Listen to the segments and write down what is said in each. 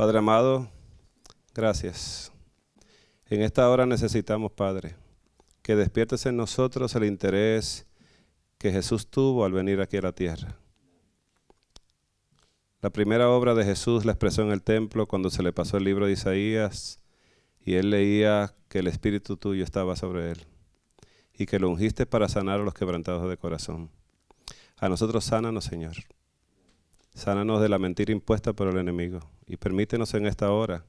Padre amado, gracias. En esta hora necesitamos, Padre, que despiertes en nosotros el interés que Jesús tuvo al venir aquí a la tierra. La primera obra de Jesús la expresó en el templo cuando se le pasó el libro de Isaías y él leía que el Espíritu tuyo estaba sobre él y que lo ungiste para sanar a los quebrantados de corazón. A nosotros sánanos, Señor. Sánanos de la mentira impuesta por el enemigo y permítenos en esta hora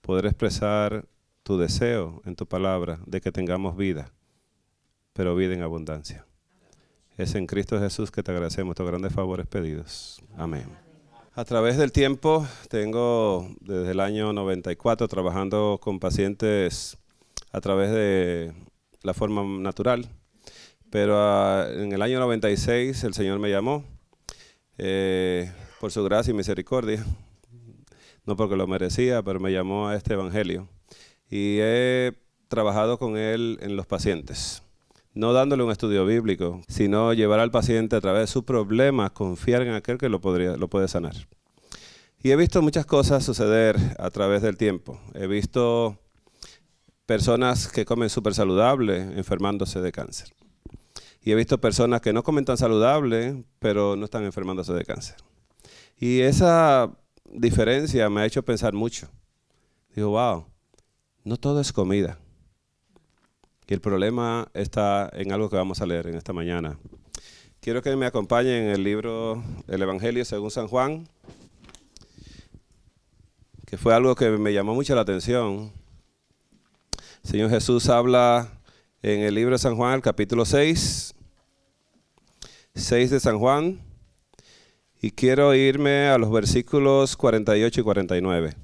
poder expresar tu deseo en tu palabra de que tengamos vida, pero vida en abundancia. Es en Cristo Jesús que te agradecemos tus grandes favores pedidos. Amén. A través del tiempo, tengo desde el año 94 trabajando con pacientes a través de la forma natural, pero ah, en el año 96 el Señor me llamó. Eh, por su gracia y misericordia. No porque lo merecía, pero me llamó a este evangelio. Y he trabajado con él en los pacientes. No dándole un estudio bíblico, sino llevar al paciente a través de sus problemas, confiar en aquel que lo, podría, lo puede sanar. Y he visto muchas cosas suceder a través del tiempo. He visto personas que comen súper saludable enfermándose de cáncer. Y he visto personas que no comen tan saludable, pero no están enfermándose de cáncer. Y esa diferencia me ha hecho pensar mucho. Digo, wow, no todo es comida. Y el problema está en algo que vamos a leer en esta mañana. Quiero que me acompañen en el libro El Evangelio según San Juan, que fue algo que me llamó mucho la atención. Señor Jesús habla en el libro de San Juan, capítulo 6, 6 de San Juan, y quiero irme a los versículos 48 y 49.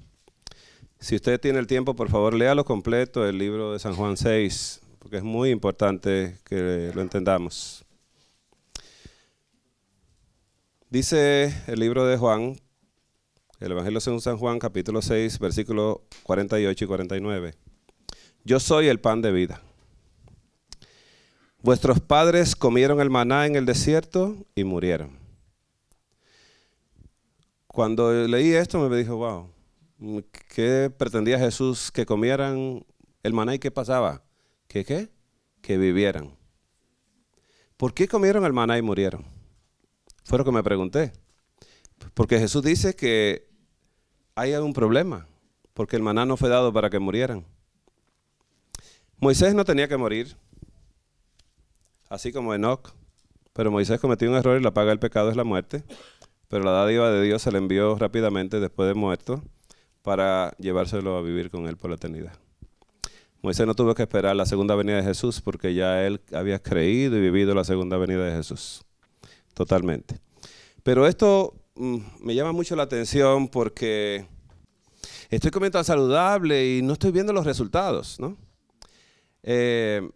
Si usted tiene el tiempo, por favor, léalo completo el libro de San Juan 6, porque es muy importante que lo entendamos. Dice el libro de Juan, el Evangelio según San Juan, capítulo 6, versículos 48 y 49. Yo soy el pan de vida. Vuestros padres comieron el maná en el desierto y murieron. Cuando leí esto me dijo, wow, mm, ¿qué pretendía Jesús que comieran el maná y qué pasaba? ¿Qué qué? Que vivieran. ¿Por qué comieron el maná y murieron? Fue lo que me pregunté. Porque Jesús dice que hay un problema, porque el maná no fue dado para que murieran. Moisés no tenía que morir, así como Enoch, pero Moisés cometió un error y la paga del pecado es la muerte pero la dádiva de Dios se le envió rápidamente después de muerto para llevárselo a vivir con él por la eternidad. Moisés no tuvo que esperar la segunda venida de Jesús porque ya él había creído y vivido la segunda venida de Jesús. Totalmente. Pero esto mm, me llama mucho la atención porque estoy comiendo saludable y no estoy viendo los resultados, ¿no? Eh,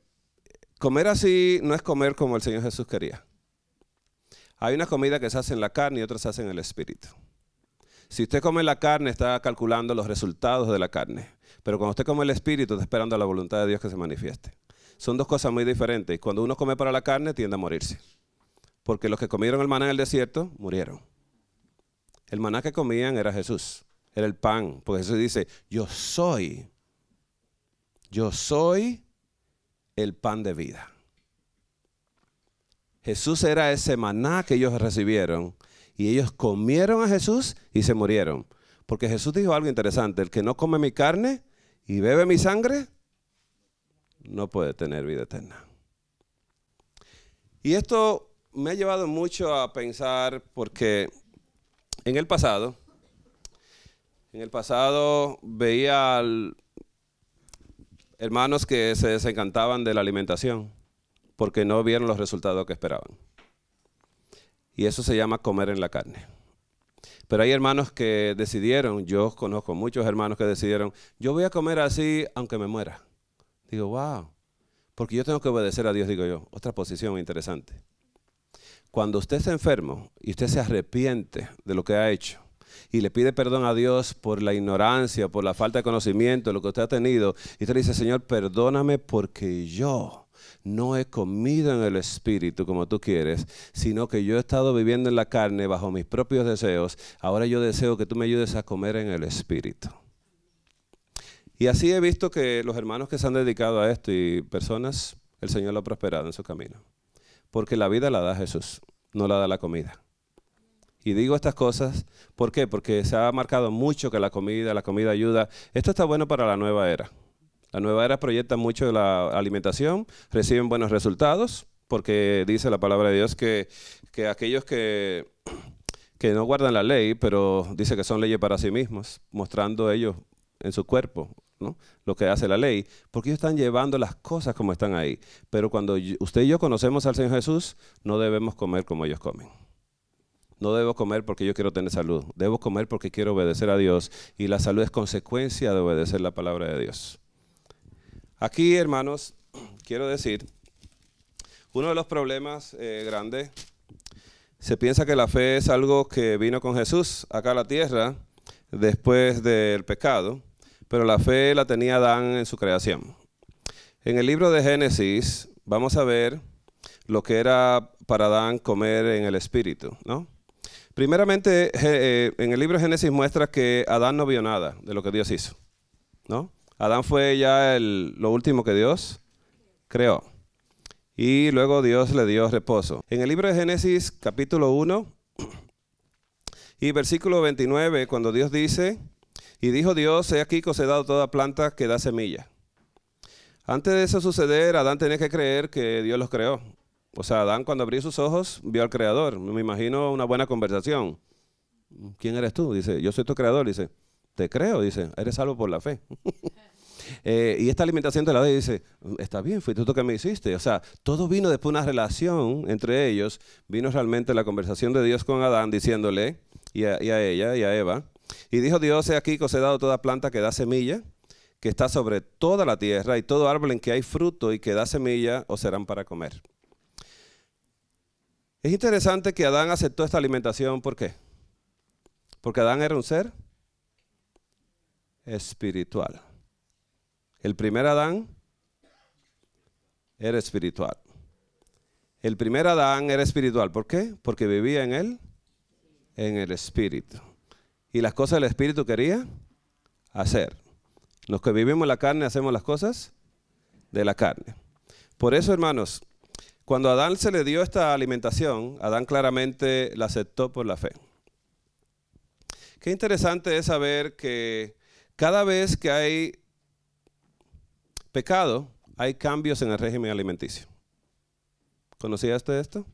comer así no es comer como el Señor Jesús quería. Hay una comida que se hace en la carne y otra se hacen en el espíritu. Si usted come la carne, está calculando los resultados de la carne. Pero cuando usted come el espíritu, está esperando a la voluntad de Dios que se manifieste. Son dos cosas muy diferentes. Cuando uno come para la carne, tiende a morirse. Porque los que comieron el maná en el desierto, murieron. El maná que comían era Jesús. Era el pan. Porque Jesús dice, yo soy. Yo soy el pan de vida. Jesús era ese maná que ellos recibieron. Y ellos comieron a Jesús y se murieron. Porque Jesús dijo algo interesante, el que no come mi carne y bebe mi sangre, no puede tener vida eterna. Y esto me ha llevado mucho a pensar porque en el pasado, en el pasado veía hermanos que se desencantaban de la alimentación porque no vieron los resultados que esperaban. Y eso se llama comer en la carne. Pero hay hermanos que decidieron, yo conozco muchos hermanos que decidieron, yo voy a comer así aunque me muera. Digo, wow, porque yo tengo que obedecer a Dios, digo yo. Otra posición interesante. Cuando usted se enfermo y usted se arrepiente de lo que ha hecho, y le pide perdón a Dios por la ignorancia, por la falta de conocimiento, lo que usted ha tenido, y usted le dice, Señor, perdóname porque yo no he comido en el espíritu como tú quieres, sino que yo he estado viviendo en la carne bajo mis propios deseos, ahora yo deseo que tú me ayudes a comer en el espíritu. Y así he visto que los hermanos que se han dedicado a esto y personas, el Señor lo ha prosperado en su camino. Porque la vida la da Jesús, no la da la comida. Y digo estas cosas, ¿por qué? Porque se ha marcado mucho que la comida, la comida ayuda. Esto está bueno para la nueva era. La nueva era proyecta mucho la alimentación, reciben buenos resultados, porque dice la palabra de Dios que, aquellos que, que no guardan la ley, pero dice que son leyes para sí mismos, mostrando ellos en su cuerpo lo que hace la ley, porque ellos están llevando las cosas como están ahí. Pero cuando usted y yo conocemos al Señor Jesús, no debemos comer como ellos comen. No debo comer porque yo quiero tener salud. Debo comer porque quiero obedecer a Dios. Y la salud es consecuencia de obedecer la palabra de Dios. Aquí, hermanos, quiero decir, uno de los problemas eh, grandes, se piensa que la fe es algo que vino con Jesús acá a la tierra después del pecado, pero la fe la tenía Adán en su creación. En el libro de Génesis vamos a ver lo que era para Adán comer en el espíritu, ¿no? Primeramente, eh, en el libro de Génesis muestra que Adán no vio nada de lo que Dios hizo, ¿no? Adán fue ya el, lo último que Dios creó. Y luego Dios le dio reposo. En el libro de Génesis capítulo 1 y versículo 29, cuando Dios dice, y dijo Dios, he aquí que os he dado toda planta que da semilla. Antes de eso suceder, Adán tenía que creer que Dios los creó. O sea, Adán cuando abrió sus ojos vio al Creador. Me imagino una buena conversación. ¿Quién eres tú? Dice, yo soy tu Creador. Dice, te creo, dice, eres salvo por la fe. Eh, y esta alimentación de la y dice, está bien, fuiste tú que me hiciste. O sea, todo vino después de una relación entre ellos. Vino realmente la conversación de Dios con Adán diciéndole, y a, y a ella, y a Eva. Y dijo Dios, he aquí que os he dado toda planta que da semilla, que está sobre toda la tierra, y todo árbol en que hay fruto y que da semilla, os serán para comer. Es interesante que Adán aceptó esta alimentación, ¿por qué? Porque Adán era un ser espiritual. El primer Adán era espiritual. El primer Adán era espiritual. ¿Por qué? Porque vivía en él, en el espíritu. Y las cosas del espíritu quería hacer. Los que vivimos la carne hacemos las cosas de la carne. Por eso, hermanos, cuando a Adán se le dio esta alimentación, Adán claramente la aceptó por la fe. Qué interesante es saber que cada vez que hay pecado, hay cambios en el régimen alimenticio. ¿Conocía usted esto?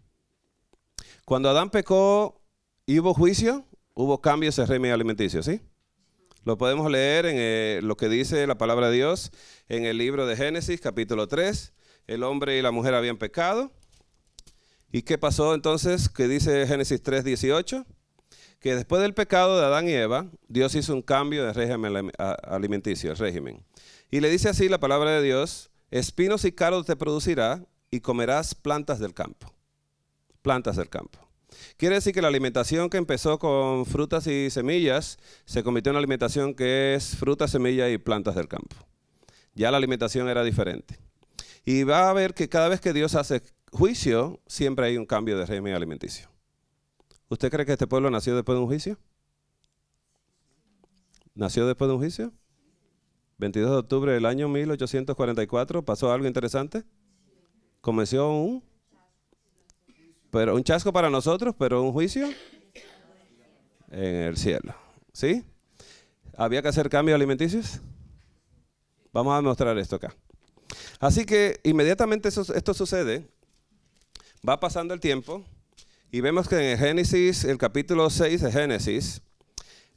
Cuando Adán pecó y hubo juicio, hubo cambios en el régimen alimenticio, ¿sí? Lo podemos leer en eh, lo que dice la palabra de Dios en el libro de Génesis, capítulo 3. El hombre y la mujer habían pecado. ¿Y qué pasó entonces? Que dice Génesis 3, 18 que después del pecado de Adán y Eva, Dios hizo un cambio de régimen alimenticio, el régimen. Y le dice así la palabra de Dios, espinos y caros te producirá y comerás plantas del campo. Plantas del campo. Quiere decir que la alimentación que empezó con frutas y semillas se convirtió en una alimentación que es frutas, semillas y plantas del campo. Ya la alimentación era diferente. Y va a ver que cada vez que Dios hace juicio, siempre hay un cambio de régimen alimenticio. ¿Usted cree que este pueblo nació después de un juicio? ¿Nació después de un juicio? 22 de octubre del año 1844, ¿pasó algo interesante? ¿Comenció un, pero un chasco para nosotros, pero un juicio en el cielo. ¿Sí? ¿Había que hacer cambios alimenticios? Vamos a mostrar esto acá. Así que inmediatamente esto sucede, va pasando el tiempo, y vemos que en Génesis, el capítulo 6 de Génesis,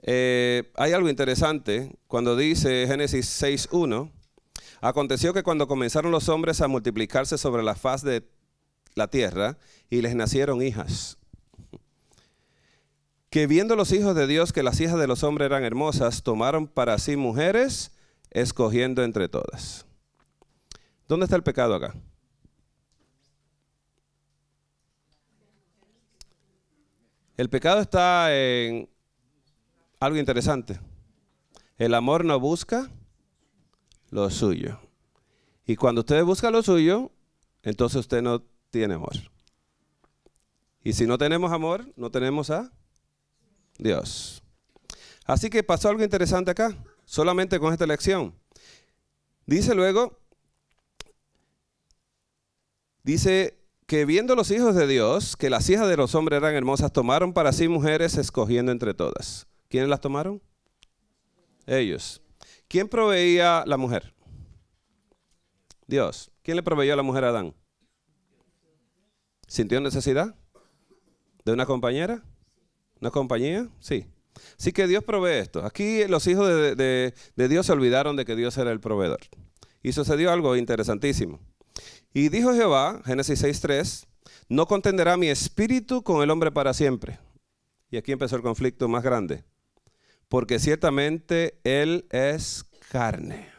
eh, hay algo interesante cuando dice Génesis 6.1, aconteció que cuando comenzaron los hombres a multiplicarse sobre la faz de la tierra y les nacieron hijas, que viendo los hijos de Dios que las hijas de los hombres eran hermosas, tomaron para sí mujeres, escogiendo entre todas. ¿Dónde está el pecado acá? El pecado está en algo interesante. El amor no busca lo suyo. Y cuando usted busca lo suyo, entonces usted no tiene amor. Y si no tenemos amor, no tenemos a Dios. Así que pasó algo interesante acá, solamente con esta lección. Dice luego, dice que viendo los hijos de Dios que las hijas de los hombres eran hermosas, tomaron para sí mujeres escogiendo entre todas. ¿Quiénes las tomaron? Ellos. ¿Quién proveía la mujer? Dios. ¿Quién le proveyó a la mujer a Adán? ¿Sintió necesidad? ¿De una compañera? ¿Una compañía? Sí. Así que Dios provee esto. Aquí los hijos de, de Dios se olvidaron de que Dios era el proveedor. Y sucedió algo interesantísimo. Y dijo Jehová, Génesis 6.3, no contenderá mi espíritu con el hombre para siempre. Y aquí empezó el conflicto más grande. Porque ciertamente él es carne,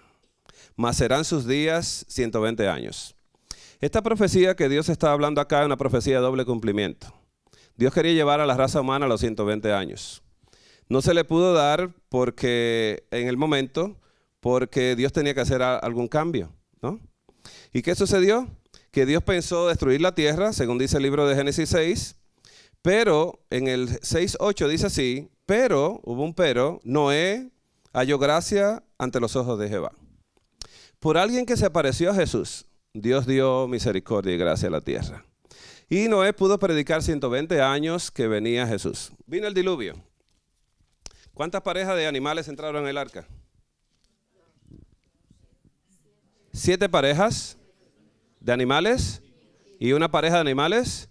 mas serán sus días 120 años. Esta profecía que Dios está hablando acá es una profecía de doble cumplimiento. Dios quería llevar a la raza humana a los 120 años. No se le pudo dar porque en el momento, porque Dios tenía que hacer algún cambio, ¿no? ¿Y qué sucedió? Que Dios pensó destruir la tierra, según dice el libro de Génesis 6, pero en el 6.8 dice así, pero, hubo un pero, Noé halló gracia ante los ojos de Jehová. Por alguien que se pareció a Jesús, Dios dio misericordia y gracia a la tierra. Y Noé pudo predicar 120 años que venía Jesús. Vino el diluvio. ¿Cuántas parejas de animales entraron en el arca? siete parejas de animales y una pareja de animales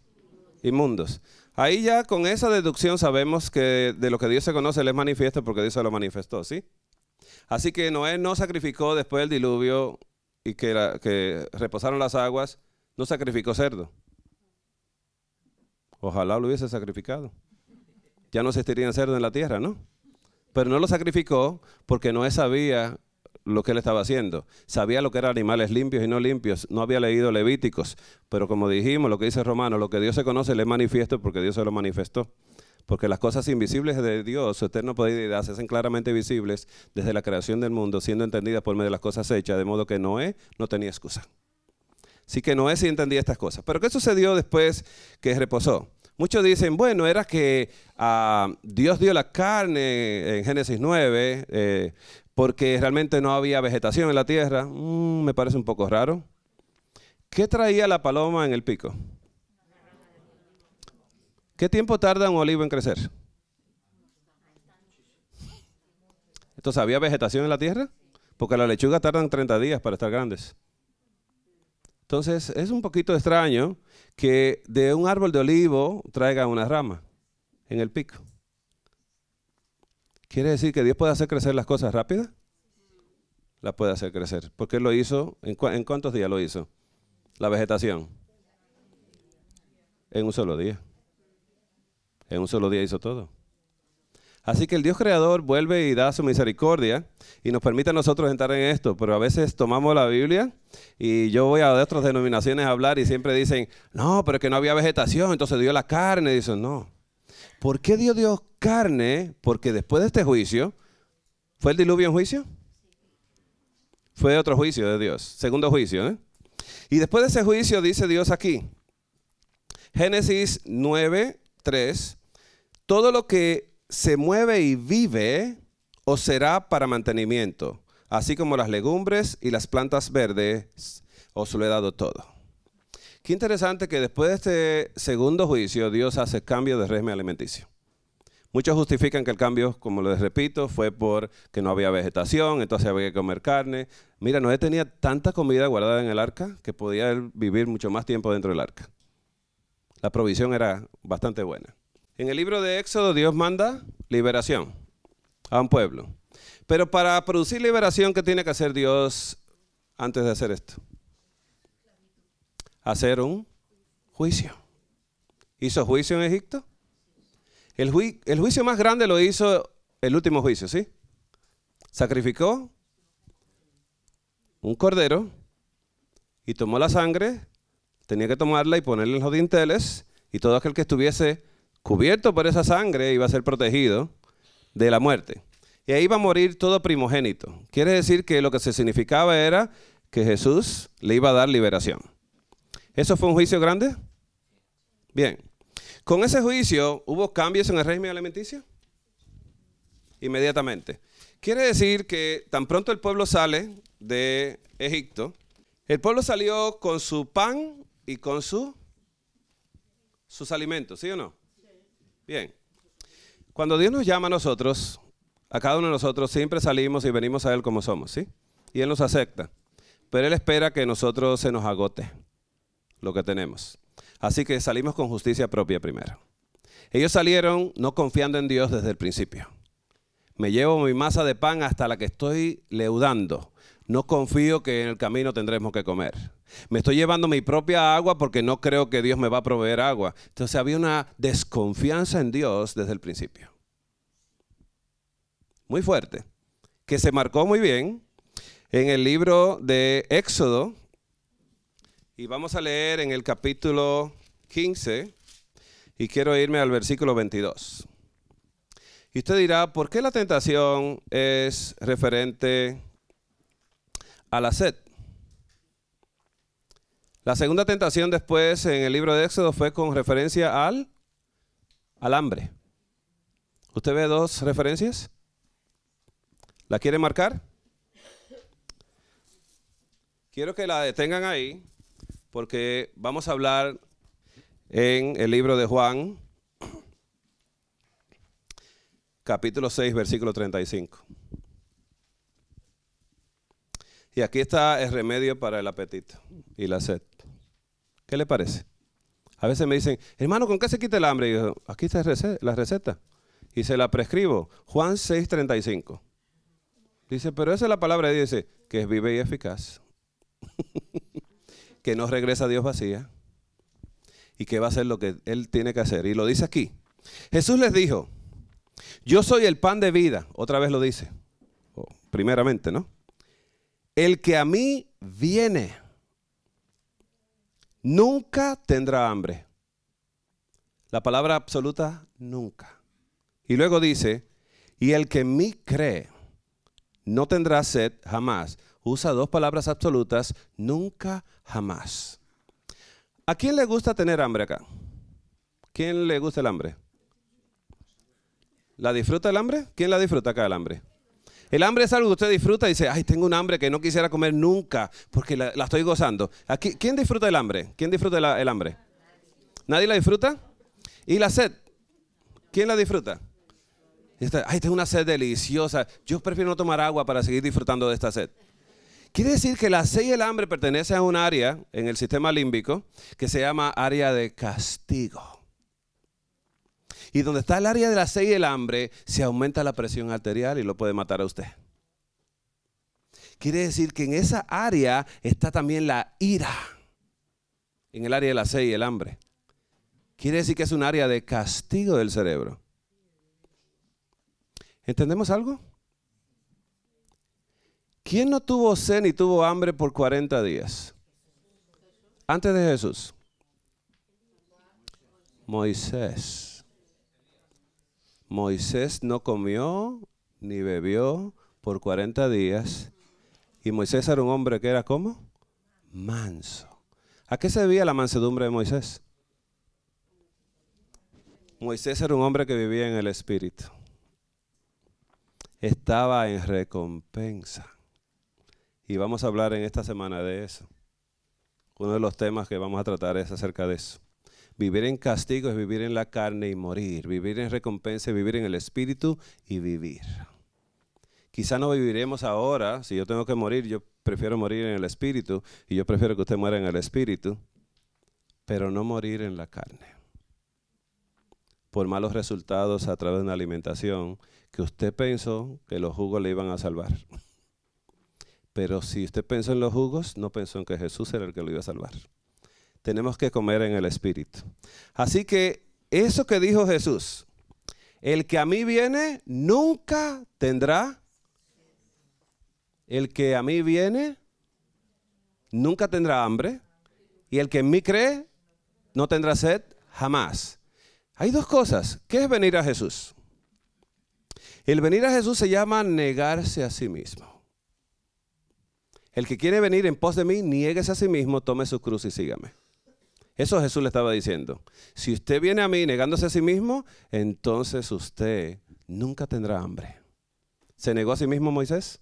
inmundos. Ahí ya con esa deducción sabemos que de lo que Dios se conoce, le es manifiesto porque Dios se lo manifestó, ¿sí? Así que Noé no sacrificó después del diluvio y que, que reposaron las aguas, no sacrificó cerdo. Ojalá lo hubiese sacrificado. Ya no existirían cerdo en la tierra, ¿no? Pero no lo sacrificó porque Noé sabía lo que él estaba haciendo. Sabía lo que eran animales limpios y no limpios. No había leído Levíticos. Pero como dijimos, lo que dice Romano, lo que Dios se conoce le manifiesto porque Dios se lo manifestó. Porque las cosas invisibles de Dios, su eterno poder se hacen claramente visibles desde la creación del mundo, siendo entendidas por medio de las cosas hechas, de modo que Noé no tenía excusa. Así que Noé sí entendía estas cosas. Pero ¿qué sucedió después que reposó? Muchos dicen, bueno, era que ah, Dios dio la carne en Génesis 9 eh, porque realmente no había vegetación en la tierra. Mm, me parece un poco raro. ¿Qué traía la paloma en el pico? ¿Qué tiempo tarda un olivo en crecer? Entonces, ¿había vegetación en la tierra? Porque las lechugas tardan 30 días para estar grandes. Entonces es un poquito extraño que de un árbol de olivo traiga una rama en el pico. ¿Quiere decir que Dios puede hacer crecer las cosas rápidas? La puede hacer crecer. Porque lo hizo, ¿en cuántos días lo hizo? La vegetación. En un solo día. En un solo día hizo todo. Así que el Dios creador vuelve y da su misericordia y nos permite a nosotros entrar en esto, pero a veces tomamos la Biblia y yo voy a otras denominaciones a hablar y siempre dicen, no, pero que no había vegetación, entonces dio la carne. dicen, no. ¿Por qué dio Dios carne? Porque después de este juicio, ¿fue el diluvio en juicio? Fue otro juicio de Dios, segundo juicio. ¿eh? Y después de ese juicio dice Dios aquí, Génesis 9, 3, todo lo que se mueve y vive o será para mantenimiento, así como las legumbres y las plantas verdes, os lo he dado todo. Qué interesante que después de este segundo juicio Dios hace cambio de régimen alimenticio. Muchos justifican que el cambio, como les repito, fue porque no había vegetación, entonces había que comer carne. Mira, Noé tenía tanta comida guardada en el arca que podía vivir mucho más tiempo dentro del arca. La provisión era bastante buena. En el libro de Éxodo Dios manda liberación a un pueblo. Pero para producir liberación, ¿qué tiene que hacer Dios antes de hacer esto? Hacer un juicio. ¿Hizo juicio en Egipto? El, el juicio más grande lo hizo el último juicio, ¿sí? Sacrificó un cordero y tomó la sangre, tenía que tomarla y ponerla en los dinteles y todo aquel que estuviese cubierto por esa sangre, iba a ser protegido de la muerte. Y ahí iba a morir todo primogénito. Quiere decir que lo que se significaba era que Jesús le iba a dar liberación. ¿Eso fue un juicio grande? Bien. Con ese juicio hubo cambios en el régimen alimenticio. Inmediatamente. Quiere decir que tan pronto el pueblo sale de Egipto, el pueblo salió con su pan y con su, sus alimentos, ¿sí o no? Bien. Cuando Dios nos llama a nosotros, a cada uno de nosotros siempre salimos y venimos a Él como somos, ¿sí? Y Él nos acepta. Pero Él espera que nosotros se nos agote lo que tenemos. Así que salimos con justicia propia primero. Ellos salieron no confiando en Dios desde el principio. Me llevo mi masa de pan hasta la que estoy leudando. No confío que en el camino tendremos que comer. Me estoy llevando mi propia agua porque no creo que Dios me va a proveer agua. Entonces había una desconfianza en Dios desde el principio. Muy fuerte. Que se marcó muy bien en el libro de Éxodo. Y vamos a leer en el capítulo 15 y quiero irme al versículo 22. Y usted dirá, ¿por qué la tentación es referente a la sed? La segunda tentación después en el libro de Éxodo fue con referencia al, hambre. ¿Usted ve dos referencias? ¿La quiere marcar? Quiero que la detengan ahí porque vamos a hablar en el libro de Juan, capítulo 6, versículo 35. Y aquí está el remedio para el apetito y la sed. ¿Qué le parece? A veces me dicen, hermano, ¿con qué se quita el hambre? Y yo, aquí está la receta. Y se la prescribo. Juan 6:35. Dice, pero esa es la palabra Dice, que es viva y eficaz. que no regresa a Dios vacía. Y que va a hacer lo que Él tiene que hacer. Y lo dice aquí. Jesús les dijo, yo soy el pan de vida. Otra vez lo dice. Oh, primeramente, ¿no? El que a mí viene nunca tendrá hambre. La palabra absoluta, nunca. Y luego dice, y el que en mí cree, no tendrá sed jamás. Usa dos palabras absolutas, nunca jamás. ¿A quién le gusta tener hambre acá? ¿Quién le gusta el hambre? ¿La disfruta el hambre? ¿Quién la disfruta acá el hambre? El hambre es algo que usted disfruta y dice, ay, tengo un hambre que no quisiera comer nunca porque la, estoy gozando. Aquí, ¿Quién disfruta el hambre? ¿Quién disfruta el hambre? ¿Nadie la disfruta? ¿Y la sed? ¿Quién la disfruta? ay, tengo una sed deliciosa. Yo prefiero no tomar agua para seguir disfrutando de esta sed. Quiere decir que la sed y el hambre pertenecen a un área en el sistema límbico que se llama área de castigo. Y donde está el área de la sed y el hambre, se aumenta la presión arterial y lo puede matar a usted. Quiere decir que en esa área está también la ira. En el área de la sed y el hambre. Quiere decir que es un área de castigo del cerebro. ¿Entendemos algo? ¿Quién no tuvo sed ni tuvo hambre por 40 días? Antes de Jesús. Moisés. Moisés no comió ni bebió por 40 días. Y Moisés era un hombre que era como manso. ¿A qué se debía la mansedumbre de Moisés? Moisés era un hombre que vivía en el Espíritu. Estaba en recompensa. Y vamos a hablar en esta semana de eso. Uno de los temas que vamos a tratar es acerca de eso. Vivir en castigo es vivir en la carne y morir. Vivir en recompensa es vivir en el espíritu y vivir. Quizá no viviremos ahora, si yo tengo que morir, yo prefiero morir en el espíritu y yo prefiero que usted muera en el espíritu, pero no morir en la carne. Por malos resultados a través de una alimentación que usted pensó que los jugos le iban a salvar. Pero si usted pensó en los jugos, no pensó en que Jesús era el que lo iba a salvar tenemos que comer en el Espíritu. Así que eso que dijo Jesús, el que a mí viene nunca tendrá, el que a mí viene nunca tendrá hambre, y el que en mí cree no tendrá sed jamás. Hay dos cosas. ¿Qué es venir a Jesús? El venir a Jesús se llama negarse a sí mismo. El que quiere venir en pos de mí, nieguese a sí mismo, tome su cruz y sígame. Eso Jesús le estaba diciendo. Si usted viene a mí negándose a sí mismo, entonces usted nunca tendrá hambre. ¿Se negó a sí mismo Moisés?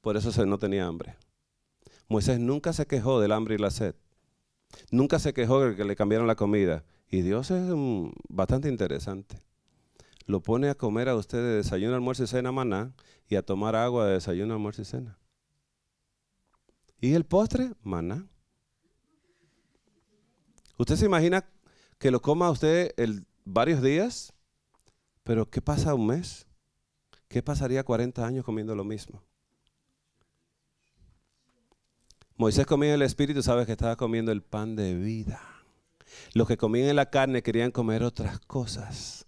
Por eso no tenía hambre. Moisés nunca se quejó del hambre y la sed. Nunca se quejó de que le cambiaron la comida. Y Dios es bastante interesante. Lo pone a comer a usted de desayuno, almuerzo y cena maná y a tomar agua de desayuno, almuerzo y cena. ¿Y el postre? Maná. ¿Usted se imagina que lo coma usted varios días? Pero ¿qué pasa un mes? ¿Qué pasaría 40 años comiendo lo mismo? Moisés comía el espíritu, ¿sabe que estaba comiendo el pan de vida. Los que comían en la carne querían comer otras cosas,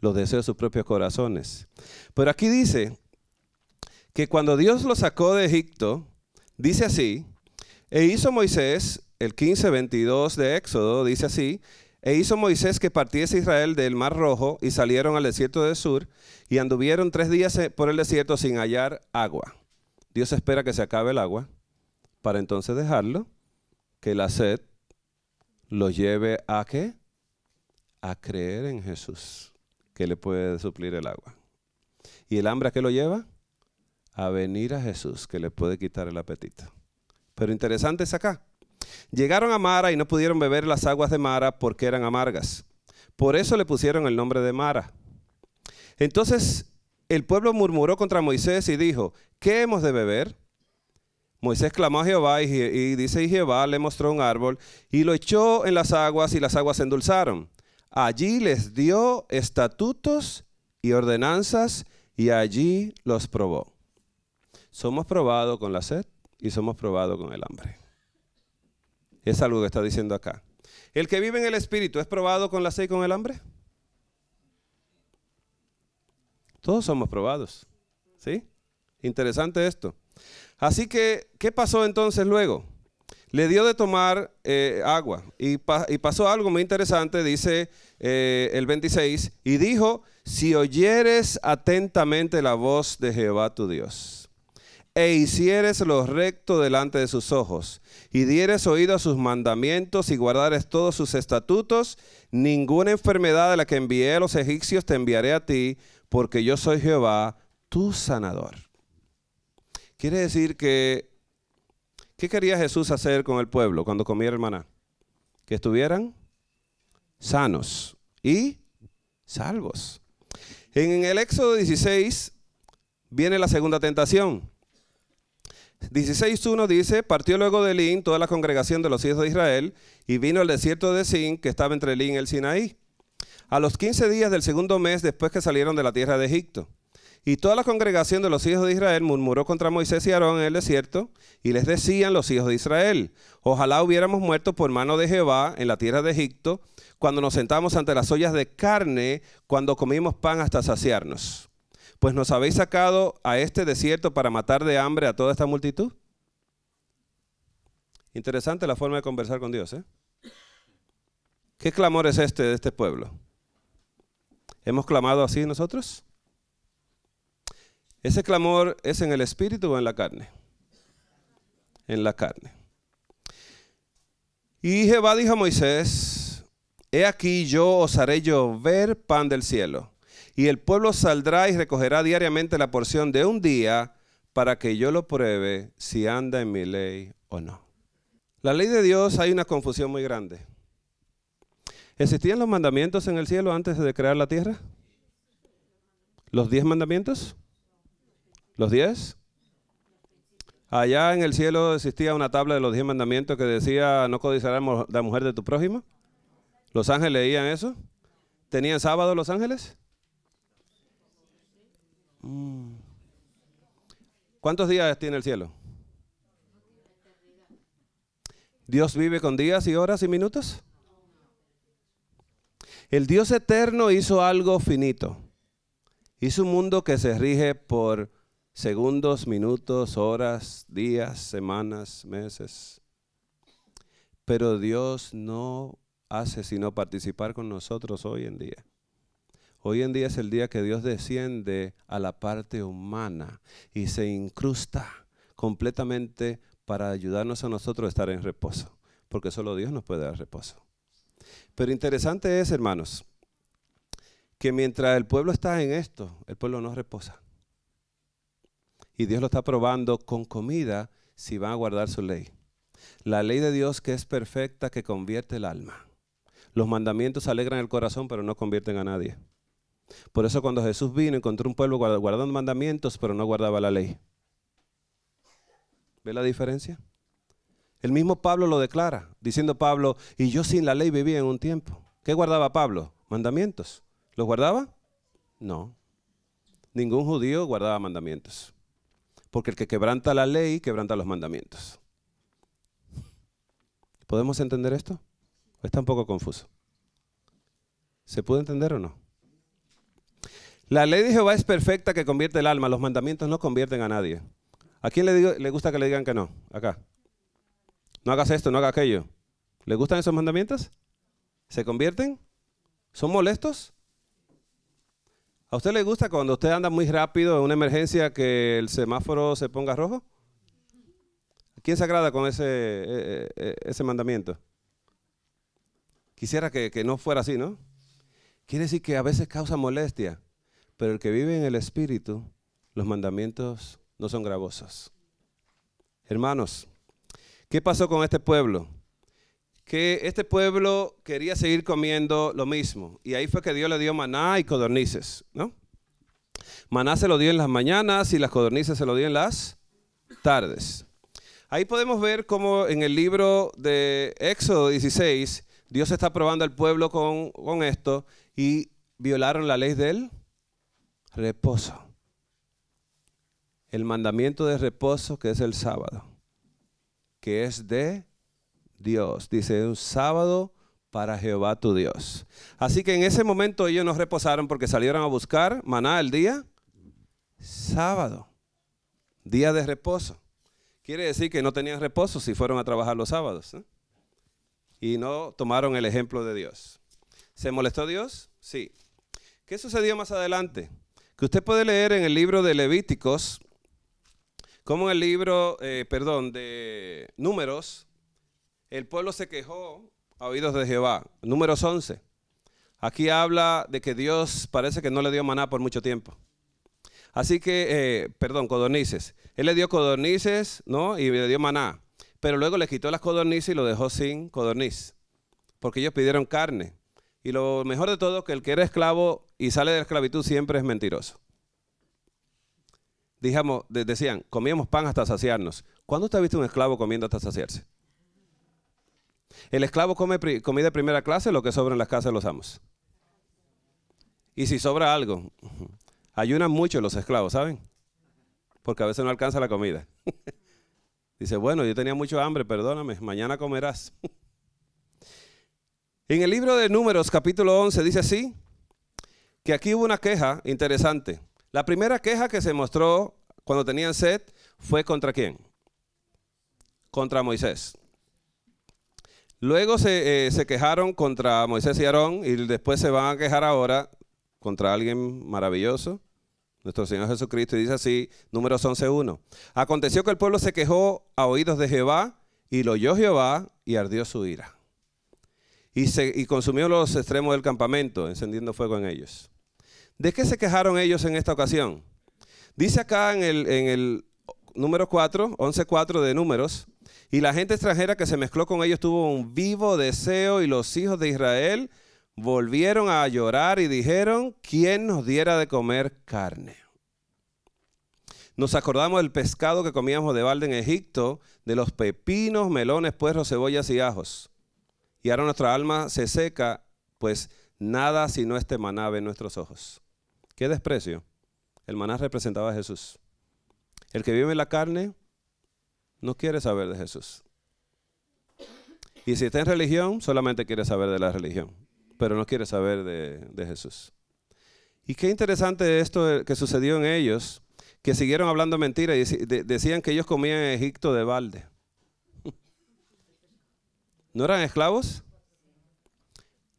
los deseos de sus propios corazones. Pero aquí dice que cuando Dios lo sacó de Egipto, dice así, e hizo Moisés el 15, 22 de Éxodo, dice así, e hizo Moisés que partiese Israel del Mar Rojo y salieron al desierto del sur y anduvieron tres días eh, por el desierto sin hallar agua. Dios espera que se acabe el agua para entonces dejarlo, que la sed lo lleve a qué? A creer en Jesús, que le puede suplir el agua. ¿Y el hambre a qué lo lleva? A venir a Jesús, que le puede quitar el apetito. Pero interesante es acá. Llegaron a Mara y no pudieron beber las aguas de Mara porque eran amargas. Por eso le pusieron el nombre de Mara. Entonces el pueblo murmuró contra Moisés y dijo, ¿qué hemos de beber? Moisés clamó a Jehová y, dice, Jehová le mostró un árbol y lo echó en las aguas y las aguas se endulzaron. Allí les dio estatutos y ordenanzas y allí los probó. Somos probados con la sed y somos probados con el hambre. Es algo que está diciendo acá. El que vive en el Espíritu es probado con la sed y con el hambre. Todos somos probados. ¿Sí? Interesante esto. Así que, ¿qué pasó entonces luego? Le dio de tomar eh, agua y, pasó algo muy interesante, dice eh, el 26, y dijo, si oyeres atentamente la voz de Jehová tu Dios e hicieres lo recto delante de sus ojos, y dieres oído a sus mandamientos y guardares todos sus estatutos, ninguna enfermedad de la que envié a los egipcios te enviaré a ti, porque yo soy Jehová, tu sanador. Quiere decir que, ¿qué quería Jesús hacer con el pueblo cuando comiera el maná? Que estuvieran sanos y salvos. En el Éxodo 16 viene la segunda tentación 16.1 dice, partió luego de Lin toda la congregación de los hijos de Israel y vino al desierto de Sin, que estaba entre Lin y el Sinaí, a los 15 días del segundo mes después que salieron de la tierra de Egipto. Y toda la congregación de los hijos de Israel murmuró contra Moisés y Aarón en el desierto, y les decían los hijos de Israel, ojalá hubiéramos muerto por mano de Jehová en la tierra de Egipto, cuando nos sentamos ante las ollas de carne, cuando comimos pan hasta saciarnos pues nos habéis sacado a este desierto para matar de hambre a toda esta multitud. Interesante la forma de conversar con Dios. ¿eh? ¿Qué clamor es este de este pueblo? ¿Hemos clamado así nosotros? Ese clamor es en el espíritu o en la carne. En la carne. Y Jehová dijo a Moisés, he aquí yo os haré llover pan del cielo y el pueblo saldrá y recogerá diariamente la porción de un día para que yo lo pruebe si anda en mi ley o no. La ley de Dios hay una confusión muy grande. ¿Existían los mandamientos en el cielo antes de crear la tierra? ¿Los diez mandamientos? ¿Los diez? Allá en el cielo existía una tabla de los diez mandamientos que decía, no codiciarás la mujer de tu prójimo. ¿Los ángeles leían eso? ¿Tenían sábado los ángeles? Mm. ¿Cuántos días tiene el cielo? ¿Dios vive con días y horas y minutos? El Dios eterno hizo algo finito. Hizo un mundo que se rige por segundos, minutos, horas, días, semanas, meses. Pero Dios no hace sino participar con nosotros hoy en día. Hoy en día es el día que Dios desciende a la parte humana y se incrusta completamente para ayudarnos a nosotros a estar en reposo, porque solo Dios nos puede dar reposo. Pero interesante es, hermanos, que mientras el pueblo está en esto, el pueblo no reposa. Y Dios lo está probando con comida si va a guardar su ley. La ley de Dios que es perfecta, que convierte el alma. Los mandamientos alegran el corazón, pero no convierten a nadie. Por eso cuando Jesús vino encontró un pueblo guardando mandamientos, pero no guardaba la ley. ¿Ve la diferencia? El mismo Pablo lo declara, diciendo Pablo, y yo sin la ley vivía en un tiempo. ¿Qué guardaba Pablo? Mandamientos. ¿Los guardaba? No. Ningún judío guardaba mandamientos. Porque el que quebranta la ley, quebranta los mandamientos. ¿Podemos entender esto? está un poco confuso? ¿Se puede entender o no? La ley de Jehová es perfecta que convierte el alma. Los mandamientos no convierten a nadie. ¿A quién le, gusta que le digan que no? Acá. No hagas esto, no hagas aquello. ¿Le gustan esos mandamientos? ¿Se convierten? ¿Son molestos? ¿A usted le gusta cuando usted anda muy rápido en una emergencia que el semáforo se ponga rojo? ¿A quién se agrada con ese, e, e, e, mandamiento? Quisiera que, que no fuera así, ¿no? Quiere decir que a veces causa molestia. Pero el que vive en el Espíritu, los mandamientos no son gravosos. Hermanos, ¿qué pasó con este pueblo? Que este pueblo quería seguir comiendo lo mismo. Y ahí fue que Dios le dio maná y codornices, ¿no? Maná se lo dio en las mañanas y las codornices se lo dio en las tardes. Ahí podemos ver cómo en el libro de Éxodo 16, Dios está probando al pueblo con, esto y violaron la ley de él reposo. El mandamiento de reposo que es el sábado, que es de Dios. Dice, un sábado para Jehová tu Dios. Así que en ese momento ellos no reposaron porque salieron a buscar maná el día sábado, día de reposo. Quiere decir que no tenían reposo si fueron a trabajar los sábados. ¿eh? Y no tomaron el ejemplo de Dios. ¿Se molestó Dios? Sí. ¿Qué sucedió más adelante? que usted puede leer en el libro de Levíticos, como en el libro, eh, perdón, de Números, el pueblo se quejó a oídos de Jehová, Números 11. Aquí habla de que Dios parece que no le dio maná por mucho tiempo. Así que, eh, perdón, codornices. Él le dio codornices, ¿no? Y le dio maná. Pero luego le quitó las codornices y lo dejó sin codorniz. Porque ellos pidieron carne. Y lo mejor de todo, que el que era esclavo y sale de la esclavitud siempre es mentiroso. Dijamos, decían, comíamos pan hasta saciarnos. ¿Cuándo usted ha visto un esclavo comiendo hasta saciarse? El esclavo come comida de primera clase, lo que sobra en las casas de los amos. Y si sobra algo, ayunan mucho los esclavos, ¿saben? Porque a veces no alcanza la comida. Dice, bueno, yo tenía mucho hambre, perdóname, mañana comerás. En el libro de Números, capítulo 11, dice así, que aquí hubo una queja interesante. La primera queja que se mostró cuando tenían sed fue contra quién? Contra Moisés. Luego se, eh, quejaron contra Moisés y Aarón y después se van a quejar ahora contra alguien maravilloso, nuestro Señor Jesucristo, y dice así, números 11.1. Aconteció que el pueblo se quejó a oídos de Jehová y lo oyó Jehová y ardió su ira y, consumió los extremos del campamento, encendiendo fuego en ellos. ¿De qué se quejaron ellos en esta ocasión? Dice acá en el, en el número 4, 11.4 de números, y la gente extranjera que se mezcló con ellos tuvo un vivo deseo y los hijos de Israel volvieron a llorar y dijeron, ¿quién nos diera de comer carne? Nos acordamos del pescado que comíamos de balde en Egipto, de los pepinos, melones, puerros, cebollas y ajos y ahora nuestra alma se seca, pues nada sino este maná ve en nuestros ojos. Qué desprecio. El maná representaba a Jesús. El que vive en la carne no quiere saber de Jesús. Y si está en religión, solamente quiere saber de la religión, pero no quiere saber de, de Jesús. Y qué interesante esto que sucedió en ellos, que siguieron hablando mentiras y decían que ellos comían en Egipto de balde. ¿No eran esclavos?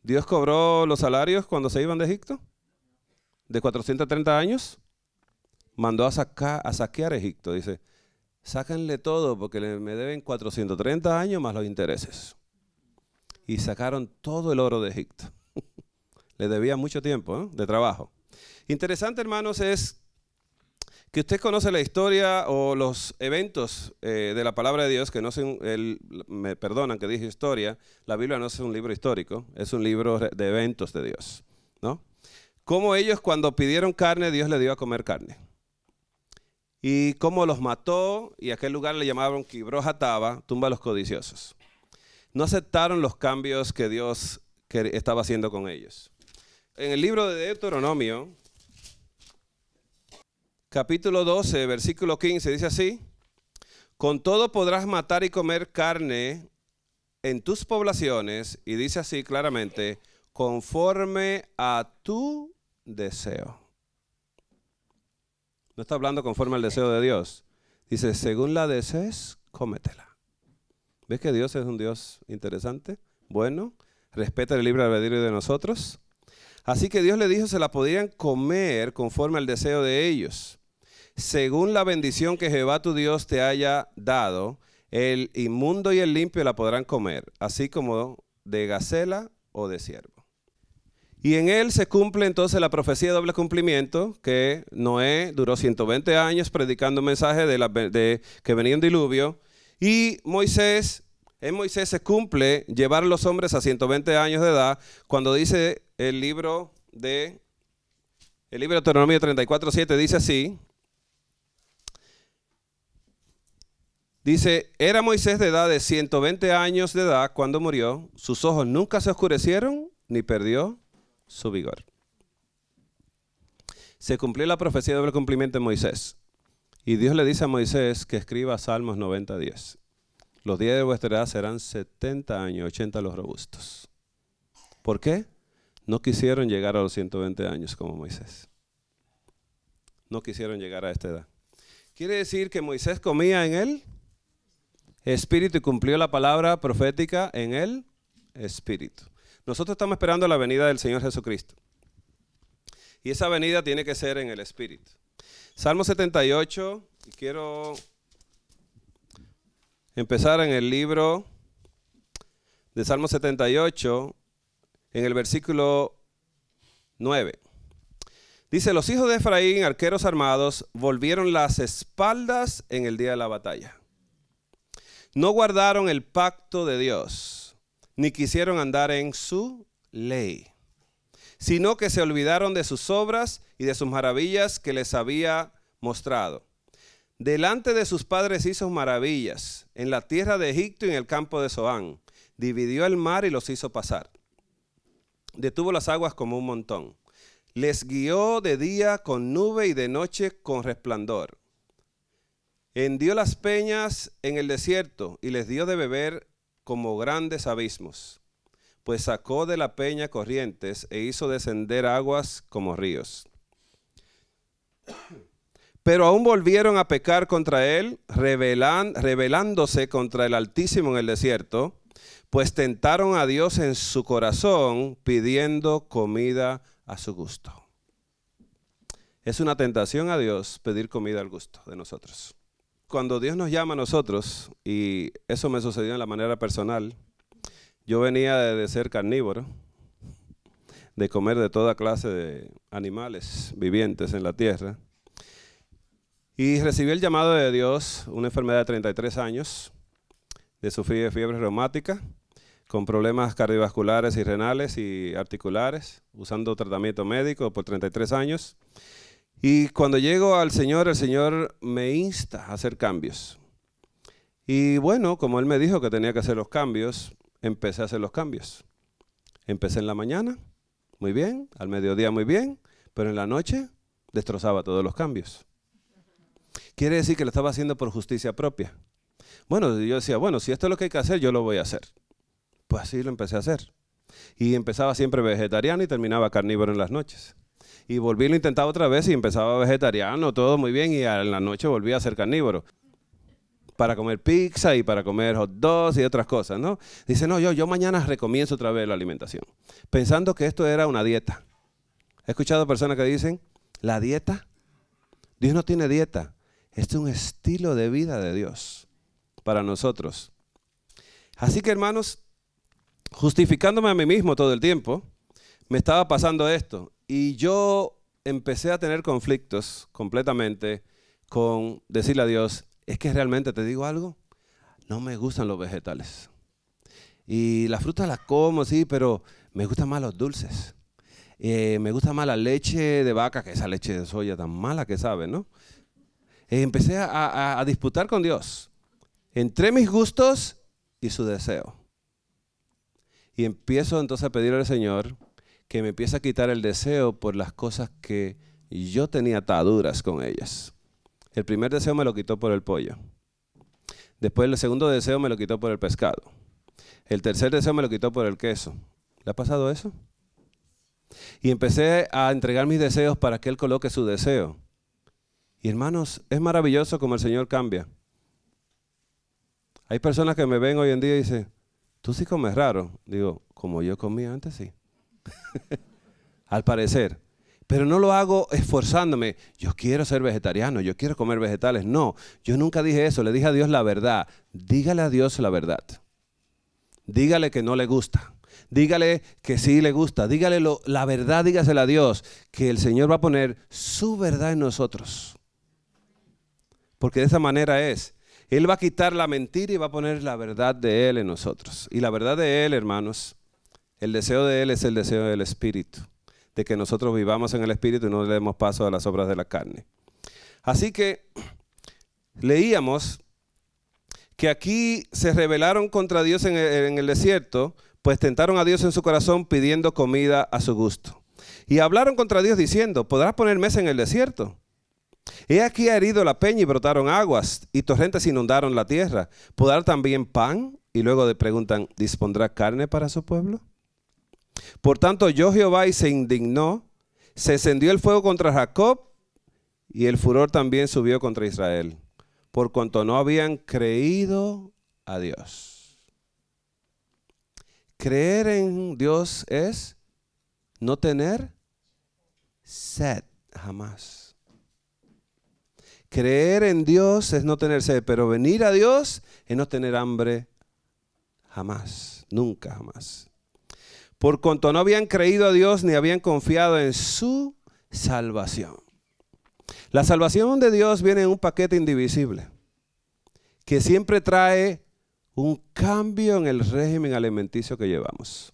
¿Dios cobró los salarios cuando se iban de Egipto? ¿De 430 años? Mandó a, a saquear Egipto. Dice, sáquenle todo porque me deben 430 años más los intereses. Y sacaron todo el oro de Egipto. le debía mucho tiempo ¿eh? de trabajo. Interesante, hermanos, es que usted conoce la historia o los eventos eh, de la palabra de Dios, que no sé, me perdonan que dije historia, la Biblia no es un libro histórico, es un libro de eventos de Dios, ¿no? Cómo ellos cuando pidieron carne, Dios les dio a comer carne. Y cómo los mató, y aquel lugar le llamaron Taba, tumba a los codiciosos. No aceptaron los cambios que Dios que estaba haciendo con ellos. En el libro de Deuteronomio, capítulo 12, versículo 15, dice así, con todo podrás matar y comer carne en tus poblaciones, y dice así claramente, conforme a tu deseo. No está hablando conforme al deseo de Dios. Dice, según la desees, cómetela. ¿Ves que Dios es un Dios interesante? Bueno, respeta el libre albedrío de nosotros. Así que Dios le dijo se la podrían comer conforme al deseo de ellos. Según la bendición que Jehová tu Dios te haya dado, el inmundo y el limpio la podrán comer, así como de gacela o de ciervo. Y en él se cumple entonces la profecía de doble cumplimiento, que Noé duró 120 años predicando mensajes mensaje de, que venía un diluvio, y Moisés, en Moisés se cumple llevar a los hombres a 120 años de edad, cuando dice el libro de el libro de Deuteronomio 34:7 dice así. Dice, era Moisés de edad de 120 años de edad cuando murió, sus ojos nunca se oscurecieron ni perdió su vigor. Se cumplió la profecía del cumplimiento de Moisés. Y Dios le dice a Moisés que escriba Salmos 90:10. Los días de vuestra edad serán 70 años, 80 los robustos. ¿Por qué? No quisieron llegar a los 120 años como Moisés. No quisieron llegar a esta edad. Quiere decir que Moisés comía en él espíritu y cumplió la palabra profética en el espíritu. Nosotros estamos esperando la venida del Señor Jesucristo. Y esa venida tiene que ser en el espíritu. Salmo 78, y quiero empezar en el libro de Salmo 78, en el versículo 9. Dice, los hijos de Efraín, arqueros armados, volvieron las espaldas en el día de la batalla. No guardaron el pacto de Dios, ni quisieron andar en su ley, sino que se olvidaron de sus obras y de sus maravillas que les había mostrado. Delante de sus padres hizo maravillas en la tierra de Egipto y en el campo de Soán. Dividió el mar y los hizo pasar Detuvo las aguas como un montón. Les guió de día con nube y de noche con resplandor. Hendió las peñas en el desierto y les dio de beber como grandes abismos, pues sacó de la peña corrientes e hizo descender aguas como ríos. Pero aún volvieron a pecar contra él, rebelan, rebelándose contra el Altísimo en el desierto, pues tentaron a Dios en su corazón pidiendo comida a su gusto. Es una tentación a Dios pedir comida al gusto de nosotros. Cuando Dios nos llama a nosotros, y eso me sucedió de la manera personal, yo venía de, de ser carnívoro, de comer de toda clase de animales vivientes en la tierra, y recibí el llamado de Dios, una enfermedad de 33 años, de sufrir de fiebre reumática, con problemas cardiovasculares y renales y articulares, usando tratamiento médico por 33 años. Y cuando llego al Señor, el Señor me insta a hacer cambios. Y bueno, como Él me dijo que tenía que hacer los cambios, empecé a hacer los cambios. Empecé en la mañana, muy bien, al mediodía muy bien, pero en la noche destrozaba todos los cambios. Quiere decir que lo estaba haciendo por justicia propia. Bueno, yo decía, bueno, si esto es lo que hay que hacer, yo lo voy a hacer. Pues así lo empecé a hacer. Y empezaba siempre vegetariano y terminaba carnívoro en las noches. Y volví, lo intentaba otra vez y empezaba vegetariano, todo muy bien, y en la noche volví a ser carnívoro. Para comer pizza y para comer hot dogs y otras cosas, ¿no? Dice, no, yo, yo mañana recomienzo otra vez la alimentación. Pensando que esto era una dieta. He escuchado personas que dicen, la dieta, Dios no tiene dieta. Este es un estilo de vida de Dios para nosotros. Así que hermanos, justificándome a mí mismo todo el tiempo, me estaba pasando esto. Y yo empecé a tener conflictos completamente con decirle a Dios, es que realmente te digo algo, no me gustan los vegetales. Y las frutas las como, sí, pero me gustan más los dulces. Eh, me gusta más la leche de vaca, que esa leche de soya tan mala que sabe, ¿no? Eh, empecé a disputar con Dios entre mis gustos y su deseo. Y empiezo entonces a pedirle al Señor que me empiece a quitar el deseo por las cosas que yo tenía ataduras con ellas. El primer deseo me lo quitó por el pollo. Después el segundo deseo me lo quitó por el pescado. El tercer deseo me lo quitó por el queso. ¿Le ha pasado eso? Y empecé a entregar mis deseos para que Él coloque su deseo. Y hermanos, es maravilloso como el Señor cambia. Hay personas que me ven hoy en día y dicen, tú sí comes raro. Digo, como yo comía antes, sí. Al parecer. Pero no lo hago esforzándome. Yo quiero ser vegetariano, yo quiero comer vegetales. No, yo nunca dije eso. Le dije a Dios la verdad. Dígale a Dios la verdad. Dígale que no le gusta. Dígale que sí le gusta. Dígale la verdad, dígasela a Dios. Que el Señor va a poner su verdad en nosotros. Porque de esa manera es él va a quitar la mentira y va a poner la verdad de Él en nosotros. Y la verdad de Él, hermanos, el deseo de Él es el deseo del Espíritu, de que nosotros vivamos en el Espíritu y no le demos paso a las obras de la carne. Así que leíamos que aquí se rebelaron contra Dios en el, desierto, pues tentaron a Dios en su corazón pidiendo comida a su gusto. Y hablaron contra Dios diciendo, ¿podrás poner mesa en el desierto? He aquí ha herido la peña y brotaron aguas, y torrentes inundaron la tierra. dar también pan? Y luego le preguntan, ¿dispondrá carne para su pueblo? Por tanto, yo Jehová y se indignó, se encendió el fuego contra Jacob, y el furor también subió contra Israel, por cuanto no habían creído a Dios. Creer en Dios es no tener sed jamás. Creer en Dios es no tener sed, pero venir a Dios es no tener hambre jamás, nunca jamás. Por cuanto no habían creído a Dios ni habían confiado en su salvación. La salvación de Dios viene en un paquete indivisible, que siempre trae un cambio en el régimen alimenticio que llevamos.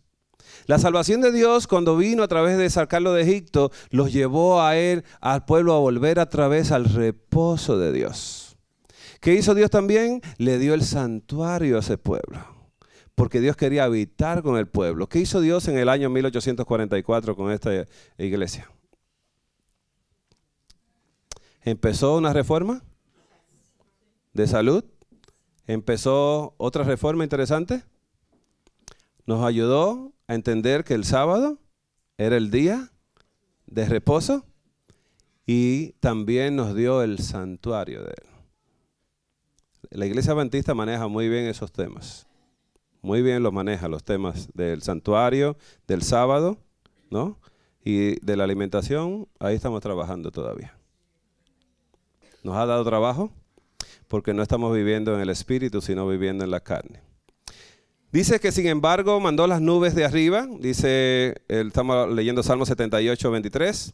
La salvación de Dios cuando vino a través de sacarlo de Egipto, los llevó a él, al pueblo, a volver a través al reposo de Dios. ¿Qué hizo Dios también? Le dio el santuario a ese pueblo porque Dios quería habitar con el pueblo. ¿Qué hizo Dios en el año 1844 con esta iglesia? Empezó una reforma de salud, empezó otra reforma interesante, nos ayudó a entender que el sábado era el día de reposo y también nos dio el santuario de él. La iglesia adventista maneja muy bien esos temas. Muy bien lo maneja, los temas del santuario, del sábado, ¿no? Y de la alimentación, ahí estamos trabajando todavía. Nos ha dado trabajo porque no estamos viviendo en el espíritu, sino viviendo en la carne. Dice que sin embargo mandó las nubes de arriba, dice, estamos leyendo Salmo 78, 23,